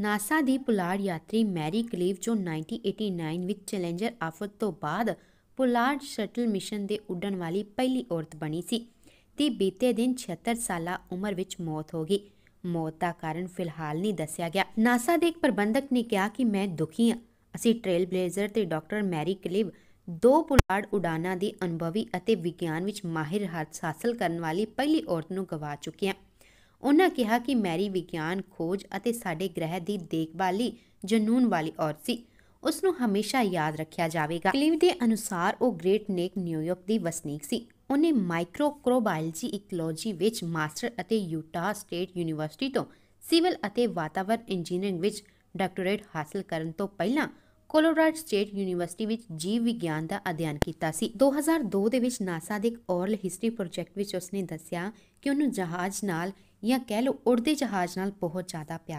NASA ਦੀ ਪੁਲਾੜ ਯਾਤਰੀ Mary ਕਲੀਵ ਜੋ 1989 ਵਿੱਚ ਚੈਲੰਜਰ ਆਫਤ ਤੋਂ ਬਾਅਦ ਪੁਲਾੜ ਸ਼ਟਲ ਮਿਸ਼ਨ ਦੇ ਉੱਡਣ ਵਾਲੀ ਪਹਿਲੀ ਔਰਤ ਬਣੀ ਸੀ ਤੇ ਬੀਤੇ ਦਿਨ 76 ਸਾਲਾ ਉਮਰ ਵਿੱਚ ਮੌਤ ਹੋ ਗਈ ਮੌਤ ਦਾ ਕਾਰਨ ਫਿਲਹਾਲ ਨਹੀਂ ਦੱਸਿਆ ਗਿਆ ਨਾਸਾ ਦੇ ਇੱਕ ਪ੍ਰਬੰਧਕ ਨੇ ਕਿਹਾ ਕਿ ਮੈਂ ਦੁਖੀ ਹਾਂ ਅਸੀਂ ਟ੍ਰੇਲ ਬਲੇਜ਼ਰ ਤੇ ਡਾਕਟਰ ਮੈਰੀ ਕਲੀਵ ਦੋ ਪੁਲਾੜ ਉਡਾਨਾਂ ਦੇ ਅਨੁਭਵੀ ਅਤੇ ਵਿਗਿਆਨ ਵਿੱਚ ਮਾਹਿਰ ਹੱਥ ਹਾਸਲ ਕਰਨ ਵਾਲੀ ਪਹਿਲੀ ਔਰਤ ਨੂੰ ਗਵਾ ਚੁੱਕੇ ਹਾਂ ਉਹਨਾਂ ਕਿਹਾ ਕਿ ਮੈਰੀ ਵਿਗਿਆਨ ਖੋਜ ਅਤੇ ਸਾਡੇ ਗ੍ਰਹਿ ਦੀ ਦੇਖਭਾਲ ਲਈ ਜਨੂਨ ਵਾਲੀ ਔਰਤ ਸੀ ਉਸ ਨੂੰ ਹਮੇਸ਼ਾ ਯਾਦ ਰੱਖਿਆ ਜਾਵੇਗਾ ਕਲੀਵ ਦੇ ਅਨੁਸਾਰ ਉਹ ਗ੍ਰੇਟ ਨੇਕ ਨਿਊਯਾਰਕ ਦੀ ਵਸਨੀਕ ਸੀ ਉਹਨੇ ਮਾਈਕਰੋਕ੍ਰੋਬਾਇਲਜੀ ਇਕੋਲੋਜੀ ਵਿੱਚ ਮਾਸਟਰ ਅਤੇ ਯੂਟਾ ਸਟੇਟ ਯੂਨੀਵਰਸਿਟੀ ਤੋਂ ਸਿਵਲ ਅਤੇ ਵਾਤਾਵਰਣ ਇੰਜੀਨੀਅਰਿੰਗ ਵਿੱਚ ਡਾਕਟੋਰੇਟ ਹਾਸਲ ਕਰਨ ਤੋਂ ਪਹਿਲਾਂ ਕੋਲੋਰਾਡੋ ਸਟੇਟ ਯੂਨੀਵਰਸਿਟੀ ਵਿੱਚ ਜੀਵ ਵਿਗਿਆਨ ਦਾ ਅਧਿਐਨ ਕੀਤਾ ਸੀ 2002 ਦੇ ਵਿੱਚ ਨਾਸਾ ਦੇ ਇੱਕ ਔਰਲ ਹਿਸਟਰੀ ਪ੍ਰੋਜੈਕਟ ਵਿੱਚ ਉਸਨੇ ਦੱਸਿਆ ਕਿ ਉਹਨੂੰ ਜਹਾਜ਼ ਨਾਲ ਜਾਂ ਕਹਿ ਲਓ ਉੜਦੇ ਜਹਾਜ਼ ਨਾਲ ਬਹੁਤ ਜ਼ਿਆਦਾ ਪਿਆਰ